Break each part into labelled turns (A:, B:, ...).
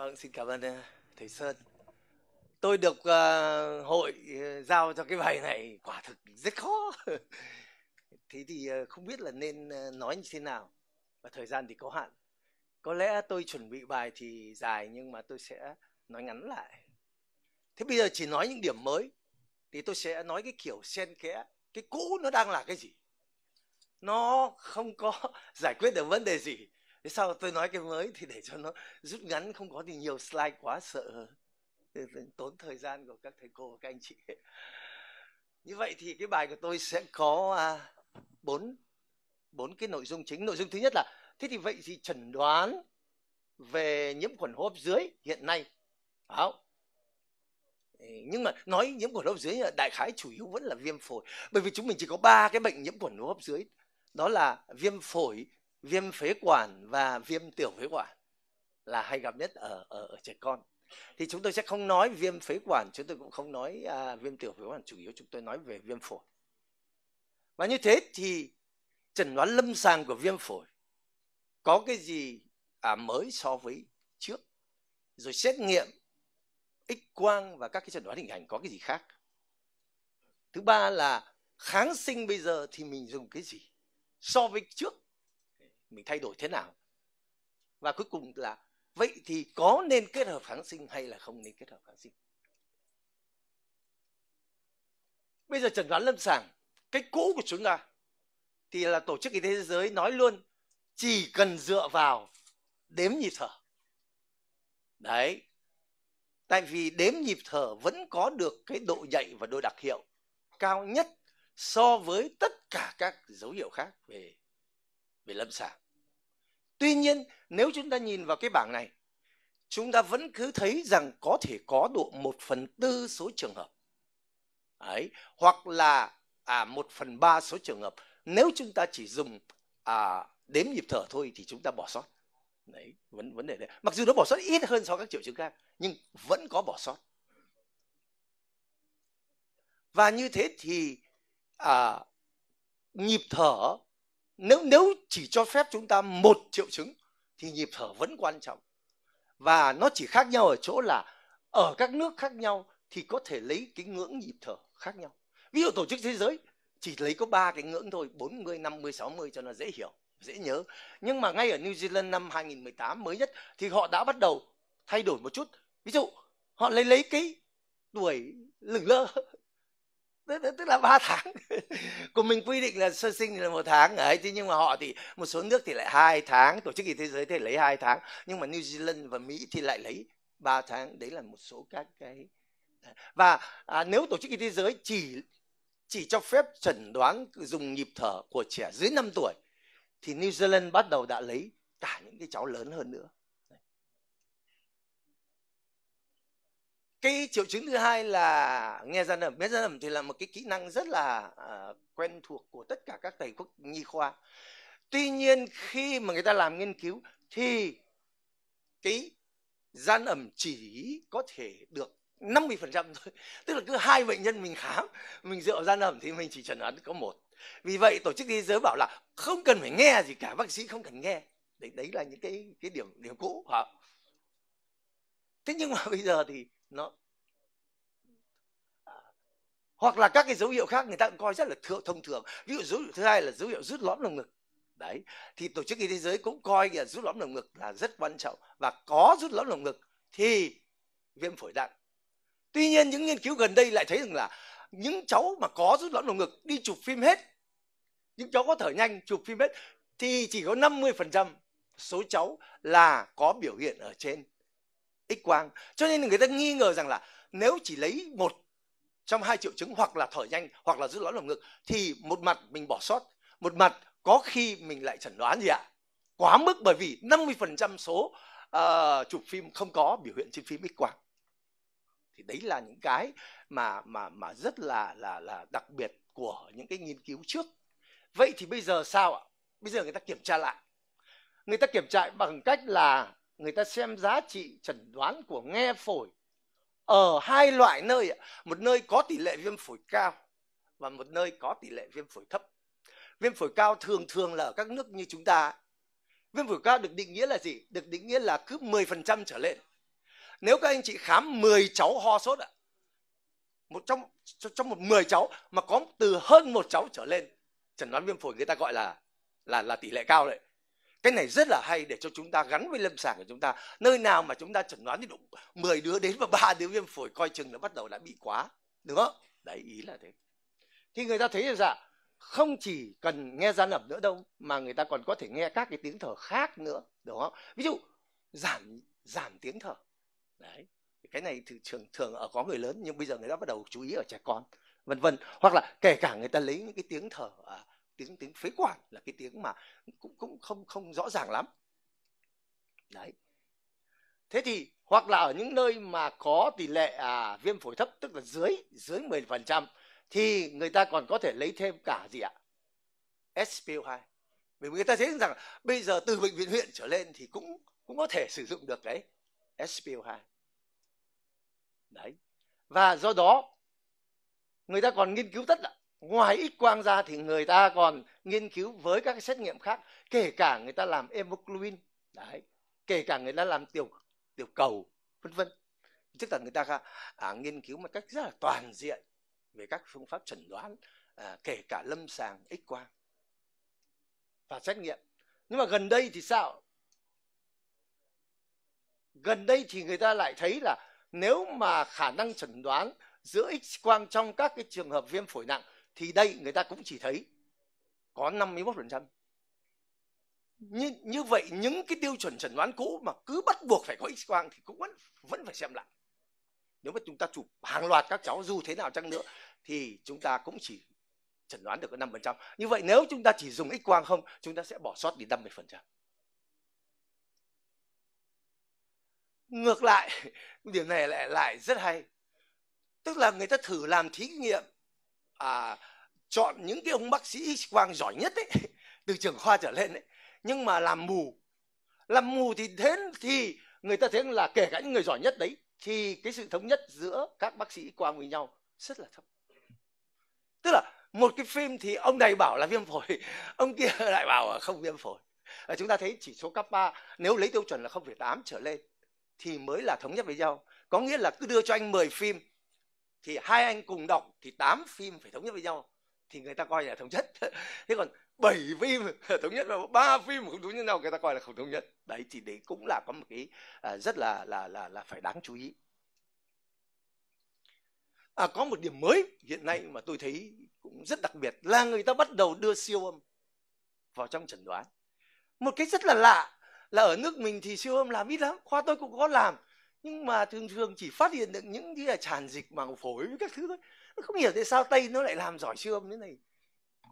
A: vâng xin cảm ơn ờ, thầy sơn tôi được uh, hội ờ, giao cho cái bài này quả thực rất khó thế thì uh, không biết là nên nói như thế nào và thời gian thì có hạn có lẽ tôi chuẩn bị bài thì dài nhưng mà tôi sẽ nói ngắn lại thế bây giờ chỉ nói những điểm mới thì tôi sẽ nói cái kiểu xen kẽ cái cũ nó đang là cái gì nó không có giải quyết được vấn đề gì thế sau tôi nói cái mới thì để cho nó rút ngắn không có thì nhiều slide quá sợ tốn thời gian của các thầy cô và các anh chị như vậy thì cái bài của tôi sẽ có à, bốn bốn cái nội dung chính nội dung thứ nhất là thế thì vậy thì chẩn đoán về nhiễm khuẩn hô hấp dưới hiện nay không nhưng mà nói nhiễm khuẩn hô hấp dưới đại khái chủ yếu vẫn là viêm phổi bởi vì chúng mình chỉ có ba cái bệnh nhiễm khuẩn hô hấp dưới đó là viêm phổi viêm phế quản và viêm tiểu phế quản là hay gặp nhất ở ở, ở trẻ con thì chúng tôi sẽ không nói viêm phế quản chúng tôi cũng không nói à, viêm tiểu phế quản chủ yếu chúng tôi nói về viêm phổi và như thế thì chẩn đoán lâm sàng của viêm phổi có cái gì à, mới so với trước rồi xét nghiệm x quang và các cái chẩn đoán hình ảnh có cái gì khác thứ ba là kháng sinh bây giờ thì mình dùng cái gì so với trước mình thay đổi thế nào và cuối cùng là vậy thì có nên kết hợp kháng sinh hay là không nên kết hợp kháng sinh bây giờ chẩn đoán lâm sàng cái cũ của chúng ta thì là tổ chức y tế thế giới nói luôn chỉ cần dựa vào đếm nhịp thở đấy tại vì đếm nhịp thở vẫn có được cái độ nhạy và độ đặc hiệu cao nhất so với tất cả các dấu hiệu khác về về lâm sàng Tuy nhiên nếu chúng ta nhìn vào cái bảng này chúng ta vẫn cứ thấy rằng có thể có độ 1 phần tư số trường hợp ấy hoặc là à 1 phần 3 số trường hợp nếu chúng ta chỉ dùng à, đếm nhịp thở thôi thì chúng ta bỏ sót đấy vấn vấn đề đấy mặc dù nó bỏ sót ít hơn so với các triệu chứng khác nhưng vẫn có bỏ sót và như thế thì à, nhịp thở nếu nếu chỉ cho phép chúng ta một triệu chứng thì nhịp thở vẫn quan trọng và nó chỉ khác nhau ở chỗ là ở các nước khác nhau thì có thể lấy cái ngưỡng nhịp thở khác nhau ví dụ tổ chức thế giới chỉ lấy có ba cái ngưỡng thôi 40, 50, 60 cho nó dễ hiểu dễ nhớ nhưng mà ngay ở New Zealand năm 2018 mới nhất thì họ đã bắt đầu thay đổi một chút ví dụ họ lấy lấy cái tuổi lửng lơ tức, tức là ba tháng của mình quy định là sơ sinh là một tháng ấy thế nhưng mà họ thì một số nước thì lại hai tháng tổ chức y tế thế giới thì lấy hai tháng nhưng mà new zealand và mỹ thì lại lấy ba tháng đấy là một số các cái và à, nếu tổ chức y tế giới chỉ chỉ cho phép chẩn đoán dùng nhịp thở của trẻ dưới 5 tuổi thì New Zealand bắt đầu đã lấy cả những cái cháu lớn hơn nữa cái triệu chứng thứ hai là nghe ra nầm nghe ra nầm thì là một cái kỹ năng rất là uh, quen thuộc của tất cả các thầy thuốc nhi khoa tuy nhiên khi mà người ta làm nghiên cứu thì cái gian ẩm chỉ có thể được 50% thôi tức là cứ hai bệnh nhân mình khám mình dựa gian ẩm thì mình chỉ chẩn đoán có một vì vậy tổ chức y giới bảo là không cần phải nghe gì cả bác sĩ không cần nghe đấy đấy là những cái cái điểm điểm cũ hả thế nhưng mà bây giờ thì nó à. hoặc là các cái dấu hiệu khác người ta cũng coi rất là thượng, thông thường ví dụ dấu hiệu thứ hai là dấu hiệu rút lõm lồng ngực đấy thì tổ chức y tế giới cũng coi là rút lõm lồng ngực là rất quan trọng và có rút lõm lồng ngực thì viêm phổi nặng tuy nhiên những nghiên cứu gần đây lại thấy rằng là những cháu mà có rút lõm lồng ngực đi chụp phim hết những cháu có thở nhanh chụp phim hết thì chỉ có 50% số cháu là có biểu hiện ở trên X quang. Cho nên người ta nghi ngờ rằng là nếu chỉ lấy một trong hai triệu chứng hoặc là thở nhanh hoặc là rút lõi lồng ngực thì một mặt mình bỏ sót, một mặt có khi mình lại chẩn đoán gì ạ? Quá mức bởi vì 50% số uh, chụp phim không có biểu hiện trên phim X quang. Thì đấy là những cái mà mà mà rất là là là đặc biệt của những cái nghiên cứu trước. Vậy thì bây giờ sao ạ? Bây giờ người ta kiểm tra lại. Người ta kiểm tra bằng cách là người ta xem giá trị chẩn đoán của nghe phổi ở hai loại nơi một nơi có tỷ lệ viêm phổi cao và một nơi có tỷ lệ viêm phổi thấp viêm phổi cao thường thường là ở các nước như chúng ta viêm phổi cao được định nghĩa là gì được định nghĩa là cứ 10% trở lên nếu các anh chị khám 10 cháu ho sốt ạ một trong trong một 10 cháu mà có từ hơn một cháu trở lên chẩn đoán viêm phổi người ta gọi là là là tỷ lệ cao đấy cái này rất là hay để cho chúng ta gắn với lâm sàng của chúng ta nơi nào mà chúng ta chẩn đoán thì đủ 10 đứa đến và ba đứa viêm phổi coi chừng nó bắt đầu đã bị quá đúng không đấy ý là thế thì người ta thấy là dạ, không chỉ cần nghe gian ẩm nữa đâu mà người ta còn có thể nghe các cái tiếng thở khác nữa đúng không ví dụ giảm giảm tiếng thở đấy cái này thì thường thường ở có người lớn nhưng bây giờ người ta bắt đầu chú ý ở trẻ con vân vân hoặc là kể cả người ta lấy những cái tiếng thở à, tiếng tiếng phế quản là cái tiếng mà cũng cũng không không rõ ràng lắm đấy thế thì hoặc là ở những nơi mà có tỷ lệ à, viêm phổi thấp tức là dưới dưới 10% thì người ta còn có thể lấy thêm cả gì ạ SPO2 vì người ta thấy rằng bây giờ từ bệnh viện huyện trở lên thì cũng cũng có thể sử dụng được cái SPO2 đấy và do đó người ta còn nghiên cứu tất là ngoài X quang ra thì người ta còn nghiên cứu với các cái xét nghiệm khác kể cả người ta làm hemoglobin đấy kể cả người ta làm tiểu tiểu cầu vân vân tức là người ta à, nghiên cứu một cách rất là toàn diện về các phương pháp chẩn đoán à, kể cả lâm sàng X quang và xét nghiệm nhưng mà gần đây thì sao gần đây thì người ta lại thấy là nếu mà khả năng chẩn đoán giữa X quang trong các cái trường hợp viêm phổi nặng thì đây người ta cũng chỉ thấy có 51%. Như, như vậy những cái tiêu chuẩn chẩn đoán cũ mà cứ bắt buộc phải có x quang thì cũng vẫn vẫn phải xem lại. Nếu mà chúng ta chụp hàng loạt các cháu dù thế nào chăng nữa thì chúng ta cũng chỉ chẩn đoán được có năm phần trăm Như vậy nếu chúng ta chỉ dùng x quang không, chúng ta sẽ bỏ sót đi trăm Ngược lại, điểm này lại lại rất hay. Tức là người ta thử làm thí nghiệm à, chọn những cái ông bác sĩ X quang giỏi nhất ấy từ trưởng khoa trở lên ấy nhưng mà làm mù làm mù thì thế thì người ta thấy là kể cả những người giỏi nhất đấy thì cái sự thống nhất giữa các bác sĩ quang với nhau rất là thấp tức là một cái phim thì ông này bảo là viêm phổi ông kia lại bảo là không viêm phổi và chúng ta thấy chỉ số kappa nếu lấy tiêu chuẩn là 0,8 trở lên thì mới là thống nhất với nhau có nghĩa là cứ đưa cho anh 10 phim thì hai anh cùng đọc thì 8 phim phải thống nhất với nhau thì người ta coi là thống nhất thế còn 7 phim thống nhất và ba phim không thống nhất nào người ta coi là không thống nhất đấy thì đấy cũng là có một cái à, rất là là là là phải đáng chú ý à, có một điểm mới hiện nay mà tôi thấy cũng rất đặc biệt là người ta bắt đầu đưa siêu âm vào trong chẩn đoán một cái rất là lạ là ở nước mình thì siêu âm làm ít lắm khoa tôi cũng có làm nhưng mà thường thường chỉ phát hiện được những cái là tràn dịch màng phổi với các thứ thôi không hiểu tại sao tây nó lại làm giỏi siêu âm thế này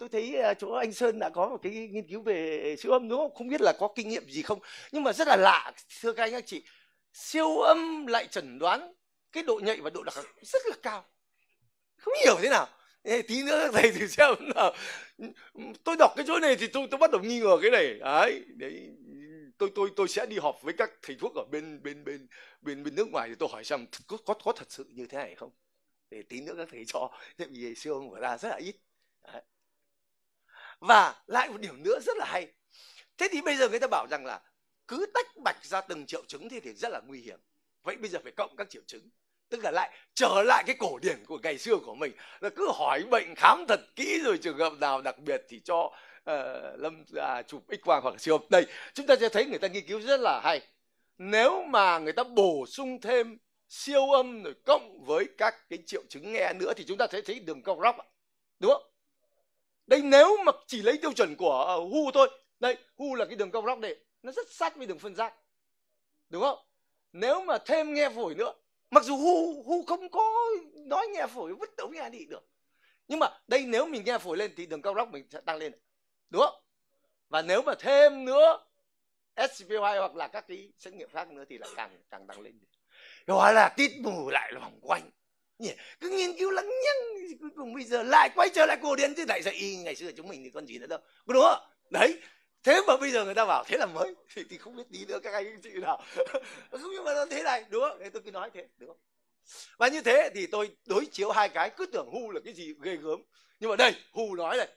A: tôi thấy à, chỗ anh sơn đã có một cái nghiên cứu về siêu âm đúng không không biết là có kinh nghiệm gì không nhưng mà rất là lạ thưa các anh các chị siêu âm lại chẩn đoán cái độ nhạy và độ đặc rất là cao không hiểu thế nào Ê, tí nữa thầy thử xem nào tôi đọc cái chỗ này thì tôi tôi bắt đầu nghi ngờ cái này đấy đấy tôi tôi tôi sẽ đi họp với các thầy thuốc ở bên bên bên bên bên nước ngoài thì tôi hỏi xem có có, có thật sự như thế này không để tí nữa các thầy cho thế vì siêu âm của ta rất là ít Đấy. và lại một điểm nữa rất là hay thế thì bây giờ người ta bảo rằng là cứ tách bạch ra từng triệu chứng thì thì rất là nguy hiểm vậy bây giờ phải cộng các triệu chứng tức là lại trở lại cái cổ điển của ngày xưa của mình là cứ hỏi bệnh khám thật kỹ rồi trường hợp nào đặc biệt thì cho Ờ, lâm à, chụp x quang hoặc siêu âm đây chúng ta sẽ thấy người ta nghiên cứu rất là hay nếu mà người ta bổ sung thêm siêu âm rồi cộng với các cái triệu chứng nghe nữa thì chúng ta sẽ thấy đường cong róc đúng không đây nếu mà chỉ lấy tiêu chuẩn của uh, hu thôi đây hu là cái đường cong róc này nó rất sát với đường phân giác đúng không nếu mà thêm nghe phổi nữa mặc dù hu hu không có nói nghe phổi vứt đấu nghe đi được nhưng mà đây nếu mình nghe phổi lên thì đường cong róc mình sẽ tăng lên đúng không và nếu mà thêm nữa SCP2 hoặc là các cái xét nghiệm khác nữa thì lại càng càng tăng lên gọi là tít mù lại vòng quanh nhỉ cứ nghiên cứu lắng nhăng cuối cùng bây giờ lại quay trở lại cổ điển chứ đại dạy y ngày xưa chúng mình thì còn gì nữa đâu đúng không đấy thế mà bây giờ người ta bảo thế là mới thì, thì không biết tí nữa các anh chị nào không nhưng mà nó thế này đúng không thế tôi cứ nói thế đúng không và như thế thì tôi đối chiếu hai cái cứ tưởng hu là cái gì ghê gớm nhưng mà đây hu nói này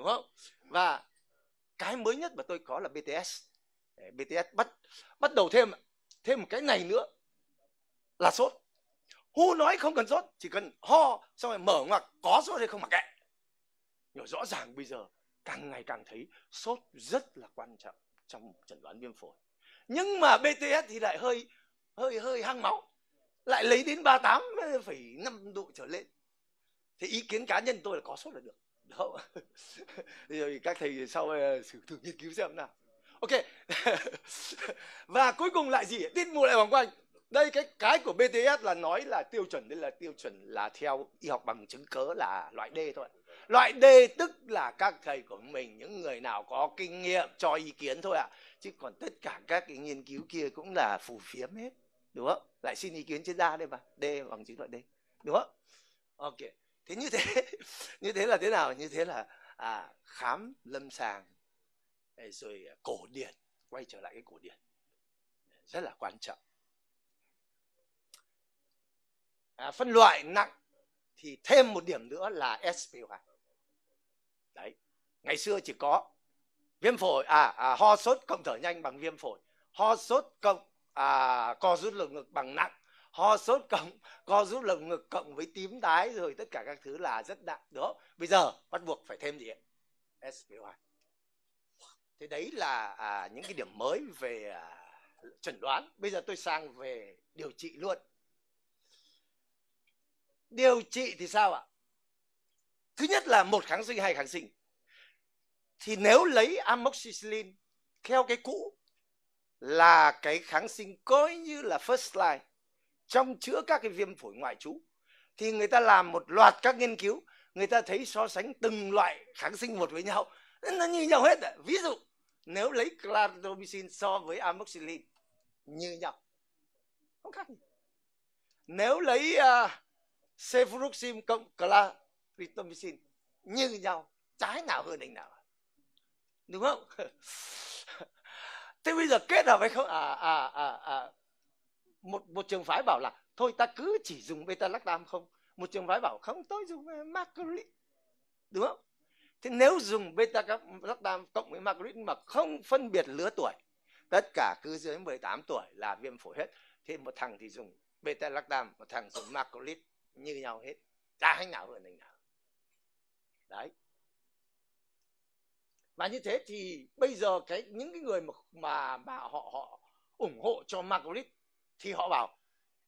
A: đúng không và cái mới nhất mà tôi có là BTS BTS bắt bắt đầu thêm thêm một cái này nữa là sốt Hu nói không cần sốt chỉ cần ho xong rồi mở ngoặc có sốt hay không mặc kệ hiểu rõ ràng bây giờ càng ngày càng thấy sốt rất là quan trọng trong chẩn đoán viêm phổi nhưng mà BTS thì lại hơi hơi hơi hăng máu lại lấy đến 38,5 độ trở lên thì ý kiến cá nhân tôi là có sốt là được đó. rồi các thầy sau ờ, thử nghiên cứu xem nào. Ok. và cuối cùng lại gì? Tiết mục lại vòng quanh. Đây cái cái của BTS là nói là tiêu chuẩn đây là tiêu chuẩn là theo y học bằng chứng cớ là loại D thôi. Loại D tức là các thầy của mình những người nào có kinh nghiệm cho ý kiến thôi ạ. À. Chứ còn tất cả các cái nghiên cứu kia cũng là phù phiếm hết. Đúng không? Lại xin ý kiến chuyên gia đây mà. D bằng chứng loại D. Đúng không? Ok thế như thế như thế là thế nào như thế là à, khám lâm sàng rồi à, cổ điển quay trở lại cái cổ điển rất là quan trọng à, phân loại nặng thì thêm một điểm nữa là SPO2 đấy ngày xưa chỉ có viêm phổi à, à ho sốt cộng thở nhanh bằng viêm phổi ho sốt cộng à, co rút lồng ngực bằng nặng ho sốt cộng co rút lồng ngực cộng với tím tái rồi tất cả các thứ là rất nặng đó bây giờ bắt buộc phải thêm gì ạ spo2 thế đấy là à, những cái điểm mới về à, chẩn đoán bây giờ tôi sang về điều trị luôn điều trị thì sao ạ thứ nhất là một kháng sinh hay kháng sinh thì nếu lấy amoxicillin theo cái cũ là cái kháng sinh coi như là first line trong chữa các cái viêm phổi ngoại trú thì người ta làm một loạt các nghiên cứu người ta thấy so sánh từng loại kháng sinh một với nhau nó như nhau hết à. ví dụ nếu lấy claridomycin so với amoxicillin như nhau không khác nếu lấy uh, à, cefuroxim cộng claridomycin như nhau trái nào hơn đánh nào đúng không thế bây giờ kết hợp hay không à à à à một một trường phái bảo là thôi ta cứ chỉ dùng beta lactam không một trường phái bảo không tôi dùng ờ, macrit đúng không thế nếu dùng beta lactam cộng với macrit mà không phân biệt lứa tuổi tất cả cứ dưới 18 tuổi là viêm phổi hết thế một thằng thì dùng beta lactam một thằng dùng macrit như nhau hết chả hay nào hơn anh nào đấy và như thế thì bây giờ cái những cái người mà mà, mà họ họ ủng hộ cho Margaret thì họ bảo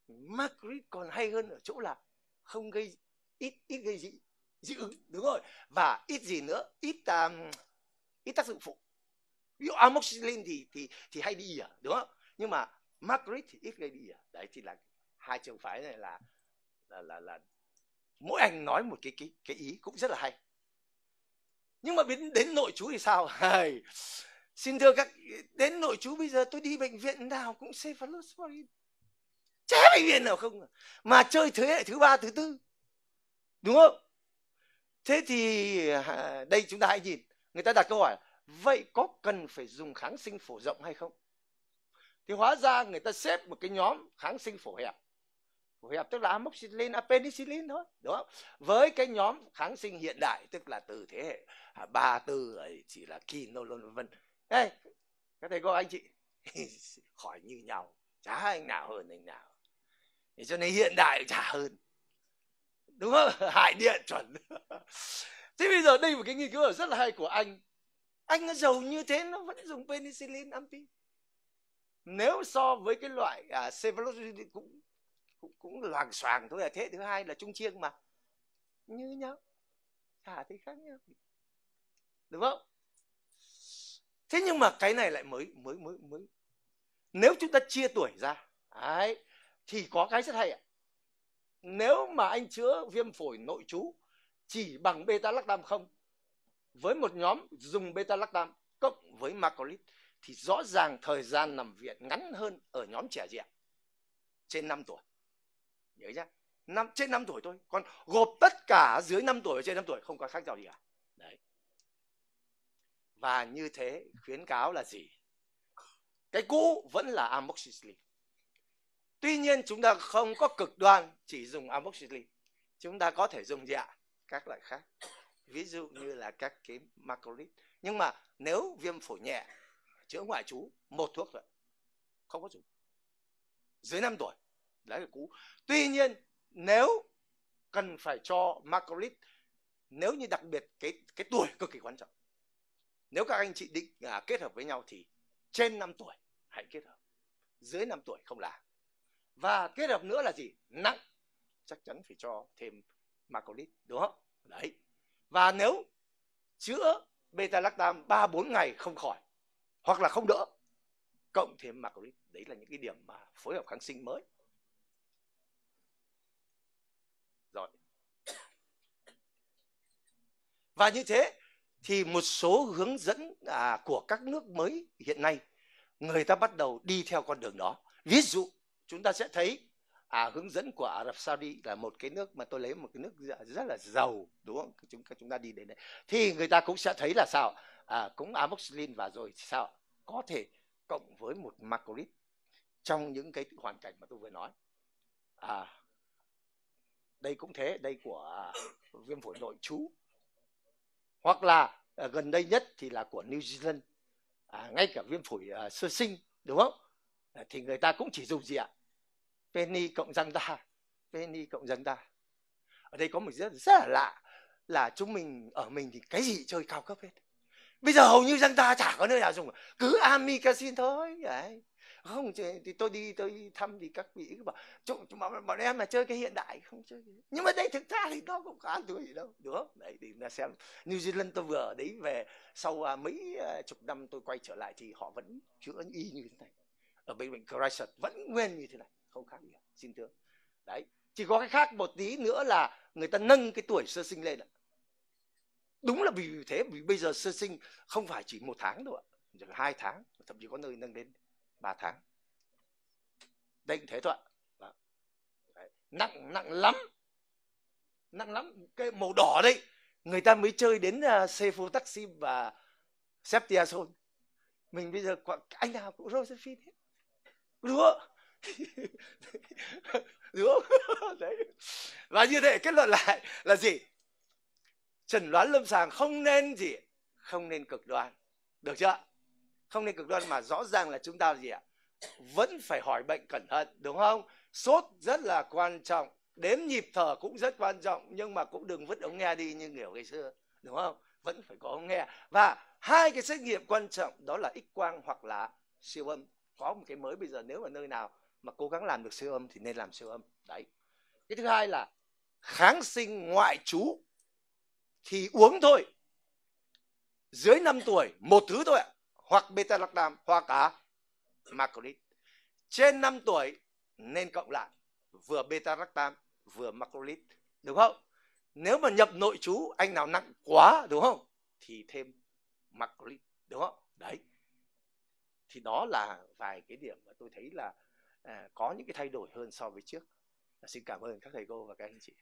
A: Margaret còn hay hơn ở chỗ là không gây ít ít gây dị dị ứng đúng rồi và ít gì nữa ít um, ít tác dụng phụ ví dụ amoxicillin thì thì thì hay đi à đúng không nhưng mà Margaret thì ít gây đi à đấy thì là hai trường phái này là là là, là mỗi anh nói một cái cái cái ý cũng rất là hay nhưng mà đến đến nội chú thì sao xin thưa các đến nội chú bây giờ tôi đi bệnh viện nào cũng cephalosporin chả bệnh viện nào không mà chơi thế hệ thứ ba thứ tư đúng không thế thì à, đây chúng ta hãy nhìn người ta đặt câu hỏi vậy có cần phải dùng kháng sinh phổ rộng hay không thì hóa ra người ta xếp một cái nhóm kháng sinh phổ hẹp phổ hẹp tức là amoxicillin penicillin thôi đúng không với cái nhóm kháng sinh hiện đại tức là từ thế hệ à, ba tư chỉ là kinolon vân các thầy cô anh chị khỏi như nhau chả anh nào hơn anh nào Thế cho nên hiện đại chả hơn đúng không hại điện chuẩn thế bây giờ đây một cái nghiên cứu rất là hay của anh anh nó giàu như thế nó vẫn dùng penicillin ampi nếu so với cái loại à, cephalosporin cũng cũng cũng loàng xoàng thôi là thế thứ hai là trung chiêng mà như nhau chả thấy khác nhau đúng không thế nhưng mà cái này lại mới mới mới mới nếu chúng ta chia tuổi ra ấy thì có cái rất hay ạ nếu mà anh chữa viêm phổi nội trú chỉ bằng beta lactam không với một nhóm dùng beta lactam cộng với macolit thì rõ ràng thời gian nằm viện ngắn hơn ở nhóm trẻ gì ạ trên 5 tuổi nhớ nhá năm trên 5 tuổi thôi còn gộp tất cả dưới 5 tuổi và trên 5 tuổi không có khác nhau gì cả đấy và như thế khuyến cáo là gì cái cũ vẫn là amoxicillin tuy nhiên chúng ta không có cực đoan chỉ dùng amoxicillin chúng ta có thể dùng gì các loại khác ví dụ như là các cái macrolide nhưng mà nếu viêm phổi nhẹ chữa ngoại trú một thuốc rồi không có dùng dưới 5 tuổi đấy là cũ tuy nhiên nếu cần phải cho macrolide nếu như đặc biệt cái cái tuổi cực kỳ quan trọng nếu các anh chị định à, kết hợp với nhau thì trên 5 tuổi hãy kết hợp dưới 5 tuổi không làm và kết hợp nữa là gì nặng chắc chắn phải cho thêm macolit đúng không đấy và nếu chữa beta lactam ba bốn ngày không khỏi hoặc là không đỡ cộng thêm macolit đấy là những cái điểm mà phối hợp kháng sinh mới rồi và như thế thì một số hướng dẫn à, của các nước mới hiện nay người ta bắt đầu đi theo con đường đó ví dụ chúng ta sẽ thấy à, hướng dẫn của Ả Rập Saudi là một cái nước mà tôi lấy một cái nước rất là giàu đúng không chúng chúng ta đi đến đây thì người ta cũng sẽ thấy là sao à, cũng amoxicillin và rồi sao có thể cộng với một macrolid trong những cái hoàn cảnh mà tôi vừa nói à, đây cũng thế đây của viêm phổi nội trú hoặc là à, gần đây nhất thì là của New Zealand à, ngay cả viêm phổi à, sơ sinh đúng không à, thì người ta cũng chỉ dùng gì ạ penny cộng răng ta, penny cộng răng ta. ở đây có một rất rất là lạ là chúng mình ở mình thì cái gì chơi cao cấp hết bây giờ hầu như răng ta chả có nơi nào dùng cứ amikacin thôi đấy không thì tôi đi tôi đi thăm thì các vị cứ bảo chúng bọn, em mà chơi cái hiện đại không chơi cái... nhưng mà đây thực ra thì nó cũng khá tuổi đâu đúng không đấy thì là xem New Zealand tôi vừa ở đấy về sau à, mấy à, chục năm tôi quay trở lại thì họ vẫn chữa y như thế này ở bệnh viện Christchurch vẫn nguyên như thế này không khác nhiều xin thưa đấy chỉ có cái khác một tí nữa là người ta nâng cái tuổi sơ sinh lên ạ đúng là vì thế vì bây giờ sơ sinh không phải chỉ một tháng đâu ạ hai tháng thậm chí có nơi nâng đến ba tháng đây thế thôi ạ vâng. nặng nặng lắm nặng lắm cái màu đỏ đấy người ta mới chơi đến xe à, Sefo Taxi và xếp Septiazone mình bây giờ anh nào cũng Josephine hết đúng không đúng không đấy và như thế kết luận lại là gì chẩn đoán lâm sàng không nên gì không nên cực đoan được chưa không nên cực đoan mà rõ ràng là chúng ta gì ạ vẫn phải hỏi bệnh cẩn thận đúng không sốt rất là quan trọng đếm nhịp thở cũng rất quan trọng nhưng mà cũng đừng vứt ống nghe đi như kiểu ngày xưa đúng không vẫn phải có ống nghe và hai cái xét nghiệm quan trọng đó là x quang hoặc là siêu âm có một cái mới bây giờ nếu mà nơi nào mà cố gắng làm được siêu âm thì nên làm siêu âm đấy cái thứ hai là kháng sinh ngoại trú thì uống thôi dưới 5 tuổi một thứ thôi ạ hoặc beta lactam hoặc cả macrolid trên 5 tuổi nên cộng lại vừa beta lactam vừa macrolid đúng không nếu mà nhập nội trú anh nào nặng quá đúng không thì thêm macrolid đúng không đấy thì đó là vài cái điểm mà tôi thấy là À, có những cái thay đổi hơn so với trước xin cảm ơn các thầy cô và các anh chị